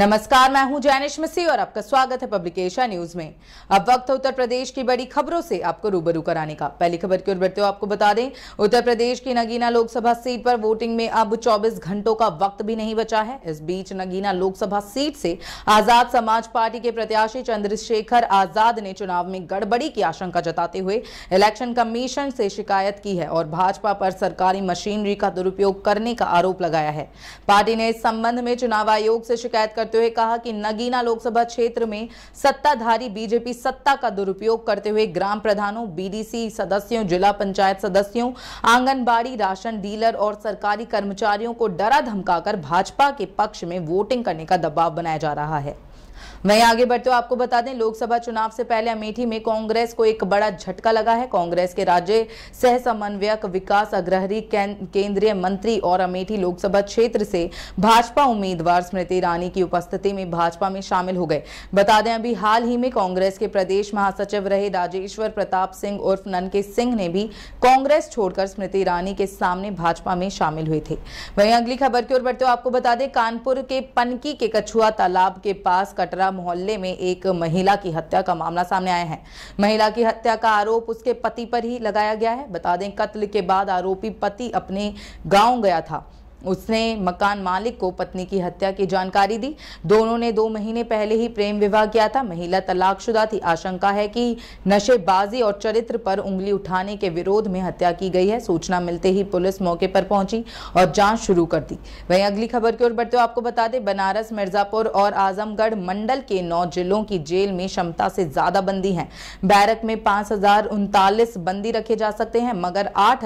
नमस्कार मैं हूं जैनिश मिसी और आपका स्वागत है पब्लिकेशन न्यूज में अब वक्त है उत्तर प्रदेश की बड़ी खबरों से आपको रूबरू कराने का पहली खबर की ओर बढ़ते हो आपको बता दें उत्तर प्रदेश की नगीना लोकसभा सीट पर वोटिंग में अब 24 घंटों का वक्त भी नहीं बचा है इस बीच नगीना लोकसभा सीट से आजाद समाज पार्टी के प्रत्याशी चंद्रशेखर आजाद ने चुनाव में गड़बड़ी की आशंका जताते हुए इलेक्शन कमीशन से शिकायत की है और भाजपा पर सरकारी मशीनरी का दुरुपयोग करने का आरोप लगाया है पार्टी ने इस संबंध में चुनाव आयोग से शिकायत कर करते हुए कहा कि नगीना लोकसभा क्षेत्र में सत्ताधारी बीजेपी सत्ता का दुरुपयोग करते हुए ग्राम प्रधानों बीडीसी सदस्यों जिला पंचायत सदस्यों आंगनबाड़ी राशन डीलर और सरकारी कर्मचारियों को डरा धमकाकर भाजपा के पक्ष में वोटिंग करने का दबाव बनाया जा रहा है वहीं आगे बढ़ते हुए आपको बता दें लोकसभा चुनाव से पहले अमेठी में कांग्रेस को एक बड़ा झटका लगा है कांग्रेस के राज्य सह समन्वयक विकास अग्रहरी केंद्रीय मंत्री और अमेठी लोकसभा क्षेत्र से भाजपा उम्मीदवार स्मृति ईरानी की उपस्थिति में भाजपा में शामिल हो गए बता दें अभी हाल ही में कांग्रेस के प्रदेश महासचिव रहे राजेश्वर प्रताप सिंह उर्फ ननके सिंह ने भी कांग्रेस छोड़कर स्मृति ईरानी के सामने भाजपा में शामिल हुए थे वही अगली खबर की ओर बढ़ते हुए आपको बता दें कानपुर के पनकी के कछुआ तालाब के पास कटरा बाड़ा मोहल्ले में एक महिला की हत्या का मामला सामने आया है महिला की हत्या का आरोप उसके पति पर ही लगाया गया है बता दें कत्ल के बाद आरोपी पति अपने गाँव गया था उसने मकान मालिक को पत्नी की हत्या की जानकारी दी दोनों ने दो महीने पहले ही प्रेम विवाह किया था महिला तलाकशुदा थी आशंका है कि नशेबाजी और चरित्र पर उंगली उठाने के विरोध में हत्या की गई है सूचना मिलते ही पुलिस मौके पर पहुंची और जांच शुरू कर दी वहीं अगली खबर की ओर बढ़ते हुए आपको बता दें बनारस मिर्जापुर और आजमगढ़ मंडल के नौ जिलों की जेल में क्षमता से ज्यादा बंदी है बैरक में पांच बंदी रखे जा सकते हैं मगर आठ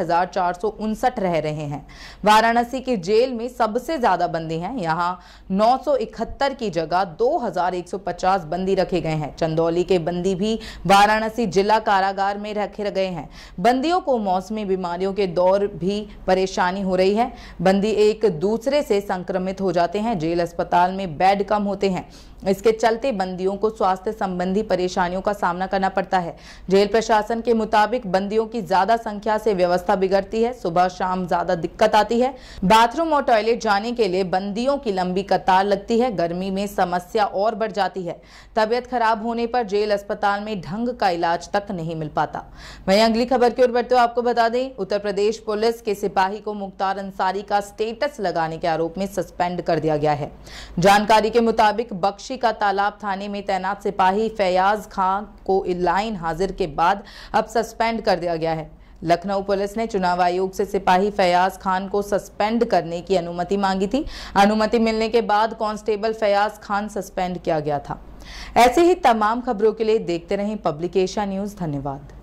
रह रहे हैं वाराणसी की जेल में सबसे ज़्यादा बंदी हैं यहाँ 971 की जगह 2150 बंदी रखे गए हैं चंदौली के बंदी भी वाराणसी जिला कारागार में रखे गए हैं बंदियों को मौसमी बीमारियों के दौर भी परेशानी हो रही है बंदी एक दूसरे से संक्रमित हो जाते हैं जेल अस्पताल में बेड कम होते हैं इसके चलते बंदियों को स्वास्थ्य संबंधी परेशानियों का सामना करना पड़ता है जेल प्रशासन के मुताबिक बंदियों की ज्यादा संख्या से व्यवस्था बिगड़ती है सुबह शाम ज्यादा दिक्कत आती है बात बाथरूम और टॉयलेट जाने के लिए बंदियों की लंबी कतार लगती है गर्मी में समस्या और बढ़ जाती है तबियत खराब होने पर जेल अस्पताल में ढंग का इलाज तक नहीं मिल पाता वही अगली खबर की ओर बढ़ते हुए आपको बता दें उत्तर प्रदेश पुलिस के सिपाही को मुख्तार अंसारी का स्टेटस लगाने के आरोप में सस्पेंड कर दिया गया है जानकारी के मुताबिक बख्शी का तालाब थाने में तैनात सिपाही फैयाज खान को लाइन हाजिर के बाद अब सस्पेंड कर दिया गया है लखनऊ पुलिस ने चुनाव आयोग से सिपाही फयाज खान को सस्पेंड करने की अनुमति मांगी थी अनुमति मिलने के बाद कांस्टेबल फयाज खान सस्पेंड किया गया था ऐसे ही तमाम खबरों के लिए देखते रहें पब्लिकेशन न्यूज़ धन्यवाद